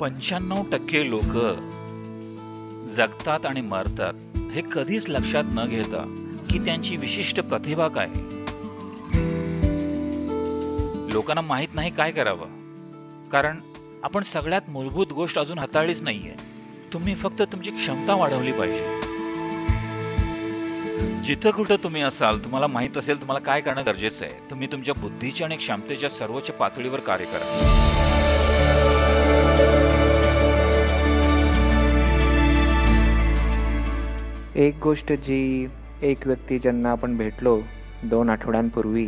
पंच्याण्णव टक्के लोक जगतात आणि मरतात हे कधीच लक्षात न घेता की त्यांची विशिष्ट प्रतिभा काय लोकांना माहीत नाही काय करावं कारण आपण सगळ्यात मूलभूत गोष्ट अजून हाताळलीच नाहीये तुम्ही फक्त तुमची क्षमता वाढवली पाहिजे जिथं कुठं तुम्ही असाल तुम्हाला माहीत असेल तुम्हाला काय करणं गरजेचं आहे तुम्ही तुमच्या बुद्धीच्या आणि क्षमतेच्या सर्वोच्च पातळीवर कार्य करा एक गोष्ट जी एक व्यक्ती ज्यांना आपण भेटलो दोन आठवड्यांपूर्वी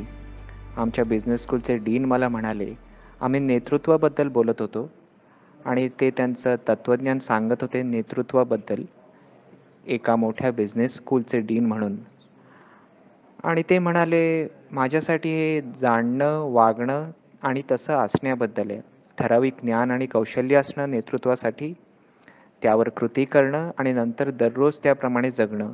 आमच्या बिझनेस स्कूलचे डीन मला म्हणाले आम्ही नेतृत्वाबद्दल बोलत होतो आणि ते त्यांचं तत्त्वज्ञान सांगत होते नेतृत्वाबद्दल एका मोठ्या बिझनेस स्कूलचे डीन म्हणून आणि ते म्हणाले माझ्यासाठी हे जाणणं वागणं आणि तसं असण्याबद्दल आहे ठराविक ज्ञान आणि कौशल्य असणं नेतृत्वासाठी त्यावर कृती करणं आणि नंतर दररोज त्याप्रमाणे जगणं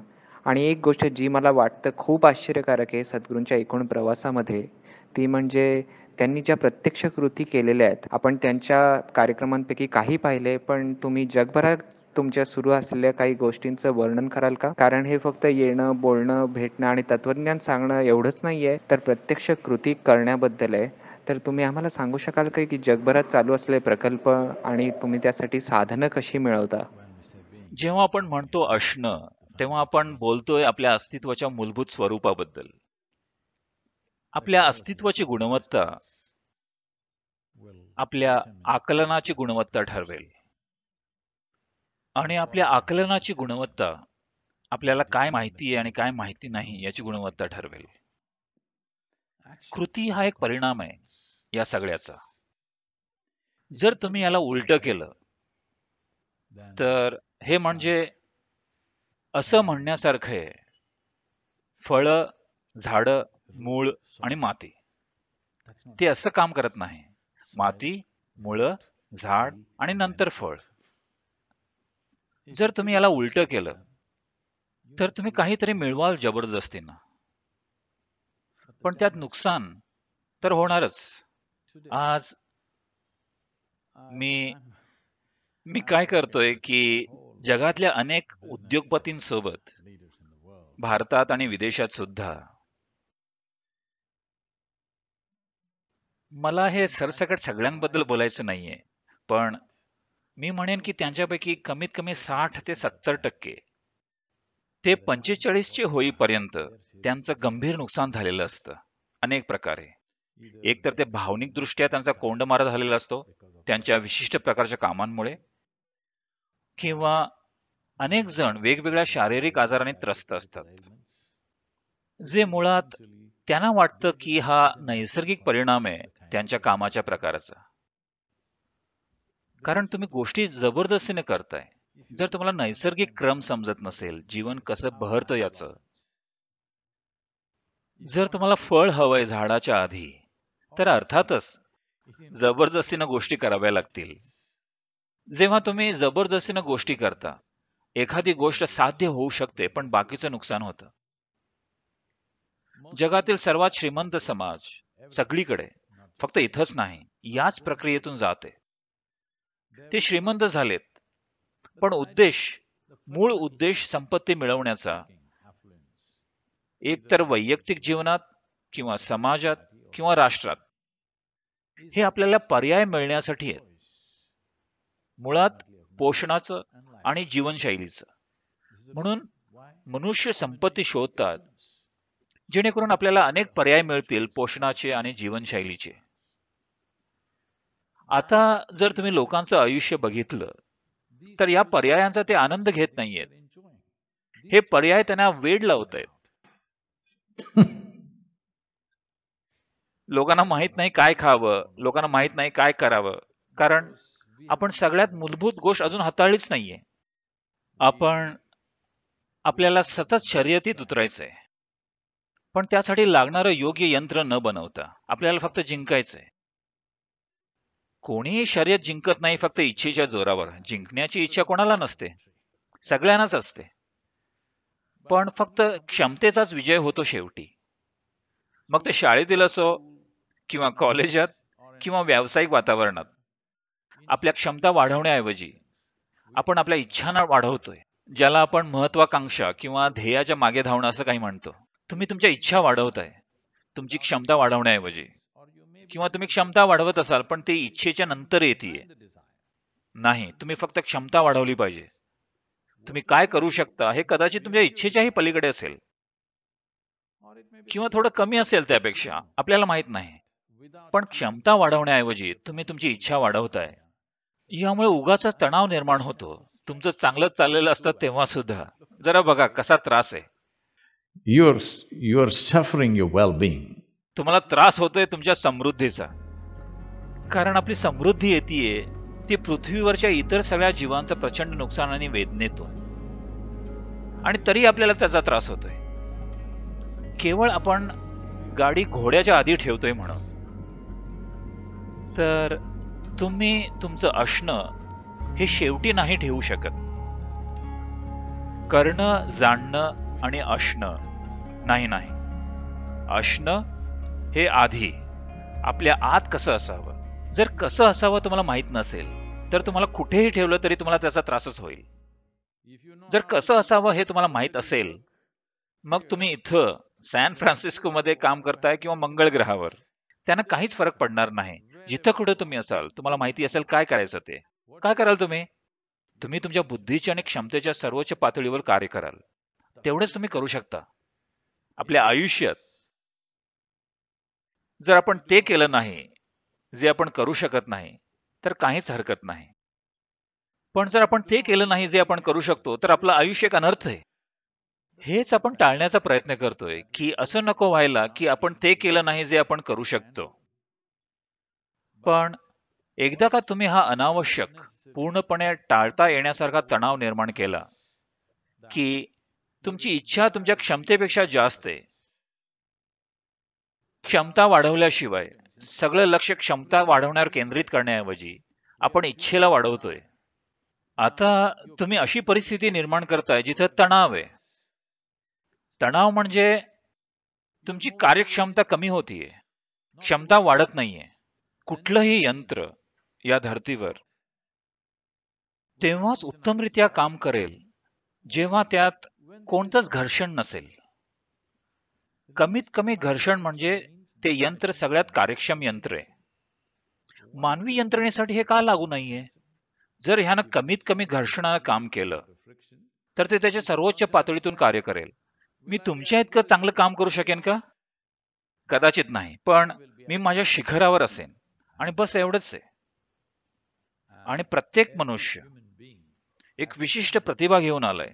आणि एक गोष्ट जी मला वाटतं खूप आश्चर्यकारक आहे सद्गुरूंच्या एकूण प्रवासामध्ये ती म्हणजे त्यांनी ज्या प्रत्यक्ष कृती केलेल्या आहेत आपण त्यांच्या कार्यक्रमांपैकी काही पाहिले पण तुम्ही जगभरात तुमच्या सुरू असलेल्या काही गोष्टींचं वर्णन कराल का कारण हे फक्त येणं बोलणं भेटणं आणि तत्वज्ञान सांगणं एवढंच नाही आहे तर प्रत्यक्ष कृती करण्याबद्दल आहे तर तुम्ही आम्हाला सांगू शकाल काय की जगभरात चालू असलेले प्रकल्प आणि तुम्ही त्यासाठी साधनं कशी मिळवता? जेव्हा आपण म्हणतो असणं, तेव्हा आपण बोलतोय आपल्या अस्तित्वाच्या मूलभूत स्वरूपाबद्दल. आपल्या अस्तित्वाची गुणवत्ता आपल्या आकलनाची गुणवत्ता ठरवेल. आणि आपल्या आकलनाची गुणवत्ता आपल्याला काय माहिती आहे आणि काय माहिती नाही याची गुणवत्ता ठरवेल. कृती हा एक परिणाम आहे या सगळ्याचा जर तुम्ही याला उलट केलं तर हे म्हणजे असं म्हणण्यासारखं आहे फळ झाड मूळ आणि माती ते असं काम करत नाही माती मुळ झाड आणि नंतर फळ जर तुम्ही याला उलट केलं तर तुम्ही काहीतरी मिळवाल जबरदस्तीनं पण त्यात नुकसान तर होणारच आज मी मी काय करतोय की जगातल्या अनेक उद्योगपतींसोबत भारतात आणि विदेशात सुद्धा मला हे सरसकट सगळ्यांबद्दल बोलायचं नाहीये पण मी म्हणेन की त्यांच्यापैकी कमीत कमी साठ ते सत्तर टक्के ते चे होईपर्यंत त्यांचं गंभीर नुकसान झालेलं असतं अनेक प्रकारे एक तर ते दृष्ट्या त्यांचा कोंडमारा झालेला असतो त्यांच्या विशिष्ट प्रकारच्या कामांमुळे किंवा अनेक जण वेगवेगळ्या शारीरिक आजाराने त्रस्त असतात जे मुळात त्यांना वाटतं की हा नैसर्गिक परिणाम आहे त्यांच्या कामाच्या प्रकाराचा कारण तुम्ही गोष्टी जबरदस्तीने करताय जर तुम्हाला नैसर्गिक क्रम समजत नसेल जीवन कसं बहरतं याचं जर तुम्हाला फळ हवंय झाडाच्या आधी तर अर्थातच जबरदस्तीनं गोष्टी कराव्या लागतील जेव्हा तुम्ही जबरदस्तीनं गोष्टी करता एखादी गोष्ट साध्य होऊ शकते पण बाकीचं नुकसान होतं जगातील सर्वात श्रीमंत समाज सगळीकडे फक्त इथंच नाही याच प्रक्रियेतून जाते ते श्रीमंत झालेत पण उद्देश मूळ उद्देश संपत्ती मिळवण्याचा एकतर वैयक्तिक जीवनात किंवा समाजात किंवा राष्ट्रात हे आपल्याला पर्याय मिळण्यासाठी आहेत मुळात पोषणाचं आणि जीवनशैलीचं म्हणून मनुष्य संपत्ती शोधतात जेणेकरून आपल्याला अनेक पर्याय मिळतील पोषणाचे आणि जीवनशैलीचे आता जर तुम्ही लोकांचं आयुष्य बघितलं तर या पर्यायांचा ते आनंद घेत नाहीये हे पर्याय त्यांना वेड लावत आहेत लोकांना माहित नाही काय खावं लोकांना माहित नाही काय करावं कारण आपण सगळ्यात मूलभूत गोष्ट अजून हाताळलीच नाहीये आपण आपल्याला सतत शर्यतीत उतरायचंय पण त्यासाठी लागणारं योग्य यंत्र न बनवता आपल्याला फक्त जिंकायचंय कोणीही शर्यत जिंकत नाही फक्त इच्छेच्या जोरावर जिंकण्याची इच्छा कोणाला नसते सगळ्यांनाच असते पण फक्त क्षमतेचाच विजय होतो शेवटी मग ते शाळेतील असो किंवा कॉलेजात किंवा व्यावसायिक वातावरणात आपल्या क्षमता वाढवण्याऐवजी आपण आपल्या इच्छांना वाढवतोय ज्याला आपण महत्वाकांक्षा किंवा ध्येयाच्या मागे धावणं असं काही म्हणतो तुम्ही तुमच्या इच्छा वाढवताय तुमची क्षमता वाढवण्याऐवजी किंवा तुम्ही क्षमता वाढवत असाल पण ते इच्छेच्या नंतर येते नाही तुम्ही फक्त क्षमता वाढवली पाहिजे तुम्ही काय करू शकता हे कदाचित तुमच्या इच्छेच्याही पलीकडे असेल किंवा थोडं कमी असेल त्यापेक्षा आपल्याला माहित नाही पण क्षमता वाढवण्याऐवजी तुम्ही तुमची इच्छा वाढवताय यामुळे उगाचा तणाव निर्माण होतो तुमचं चांगलंच चाललेलं असतं तेव्हा सुद्धा जरा बघा कसा त्रास आहे your your suffering your well being तुम्हाला त्रास होतोय तुमच्या समृद्धीचा कारण आपली समृद्धी येते ती पृथ्वीवरच्या इतर सगळ्या जीवांचं प्रचंड नुकसान आणि वेदनेतो आणि तरी आपल्याला त्याचा त्रास होतोय केवळ आपण गाडी घोड्याच्या आधी ठेवतोय म्हणून तर तुम्ही तुमचं असणं हे शेवटी नाही ठेवू शकत करणं जाणणं आणि असणं नाही नाही असणं हे आधी आपल्या आत कसं असावं जर कसं असावं तुम्हाला माहीत नसेल तर तुम्हाला कुठेही ठेवलं तरी तुम्हाला त्याचा त्रासच होईल जर कसं असावं हे तुम्हाला माहीत असेल मग तुम्ही इथं सॅन फ्रान्सिस्को मध्ये काम करताय किंवा मंगळ ग्रहावर त्यांना काहीच फरक पडणार नाही जिथं कुठं तुम्ही असाल तुम्हाला माहिती असेल काय करायचं ते काय कराल तुम्ही तुम्ही तुमच्या बुद्धीच्या आणि क्षमतेच्या सर्वोच्च पातळीवर कार्य कराल तेवढेच तुम्ही करू शकता आपल्या आयुष्यात जर आपण ते केलं नाही जे आपण करू शकत नाही तर काहीच हरकत नाही पण जर आपण ते केलं नाही जे आपण करू शकतो तर आपलं आयुष्य एक अनर्थ आहे हेच आपण टाळण्याचा प्रयत्न करतोय की असं नको व्हायला की आपण ते केलं नाही जे आपण करू शकतो पण एकदा का तुम्ही हा अनावश्यक पूर्णपणे टाळता येण्यासारखा तणाव निर्माण केला की तुमची इच्छा तुमच्या क्षमतेपेक्षा जास्त आहे क्षमता वाढवल्याशिवाय सगळं लक्ष क्षमता वाढवण्यावर केंद्रित करण्याऐवजी आपण इच्छेला वाढवतोय आता तुम्ही अशी परिस्थिती निर्माण करताय जिथं तणाव आहे तणाव म्हणजे तुमची कार्यक्षमता कमी होतीये क्षमता वाढत नाहीये कुठलंही यंत्र या धर्तीवर तेव्हाच उत्तमरित्या काम करेल जेव्हा त्यात कोणतंच घर्षण नसेल कमीत कमी घर्षण म्हणजे ते यंत्र सगळ्यात कार्यक्षम यंत्र आहे मानवी यंत्रणेसाठी हे का लागू नाहीये जर ह्यानं कमीत कमी घर्षणानं काम केलं तर ते त्याच्या सर्वोच्च पातळीतून कार्य करेल मी तुमच्या इतकं चांगलं काम करू शकेन का कदाचित नाही पण मी माझ्या शिखरावर असेन आणि बस एवढंच आहे आणि प्रत्येक मनुष्य एक विशिष्ट प्रतिभा घेऊन आलाय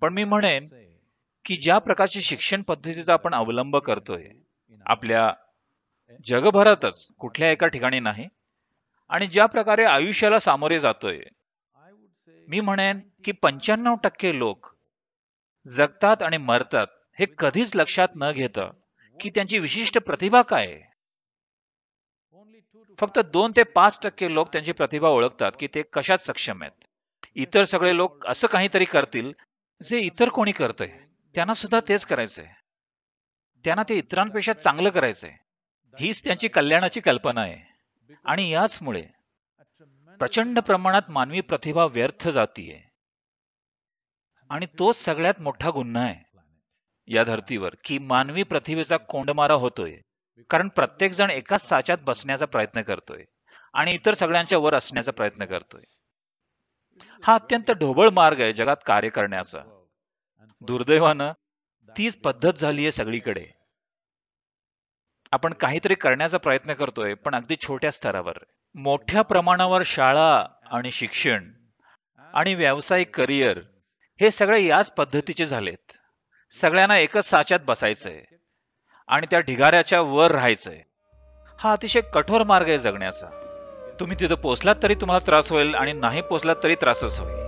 पण मी म्हणेन की ज्या प्रकारची शिक्षण पद्धतीचा आपण अवलंब करतोय आपल्या जगभरातच कुठल्या एका ठिकाणी नाही आणि ज्या प्रकारे आयुष्याला सामोरे जातोय मी म्हणेन की पंच्याण्णव टक्के लोक जगतात आणि मरतात हे कधीच लक्षात न घेत की त्यांची विशिष्ट प्रतिभा काय फक्त दोन ते पाच टक्के लोक त्यांची प्रतिभा ओळखतात की ते कशात सक्षम आहेत इतर सगळे लोक असं काहीतरी करतील जे इतर कोणी करतंय त्यांना सुद्धा तेच करायचंय त्यांना ते इतरांपेक्षा चांगलं करायचंय हीच त्यांची कल्याणाची कल्पना आहे आणि याचमुळे प्रचंड प्रमाणात मानवी प्रतिभा व्यर्थ जातीये आणि तोच सगळ्यात मोठा गुन्हा आहे या धर्तीवर की मानवी प्रतिभेचा कोंडमारा होतोय कारण प्रत्येक जण एकाच साच्यात बसण्याचा प्रयत्न करतोय आणि इतर सगळ्यांच्या वर असण्याचा प्रयत्न करतोय हा अत्यंत ढोबळ मार्ग आहे जगात कार्य करण्याचा दुर्दैवानं तीच पद्धत आहे सगळीकडे आपण काहीतरी करण्याचा प्रयत्न करतोय पण अगदी छोट्या स्तरावर मोठ्या प्रमाणावर शाळा आणि शिक्षण आणि व्यावसायिक करिअर हे सगळे याच पद्धतीचे झालेत सगळ्यांना एकच साच्यात बसायचंय आणि त्या ढिगाऱ्याच्या वर राहायचंय हा अतिशय कठोर मार्ग आहे जगण्याचा तुम्ही तिथं पोचलात तरी तुम्हाला त्रास होईल आणि नाही पोचलात तरी त्रासच होईल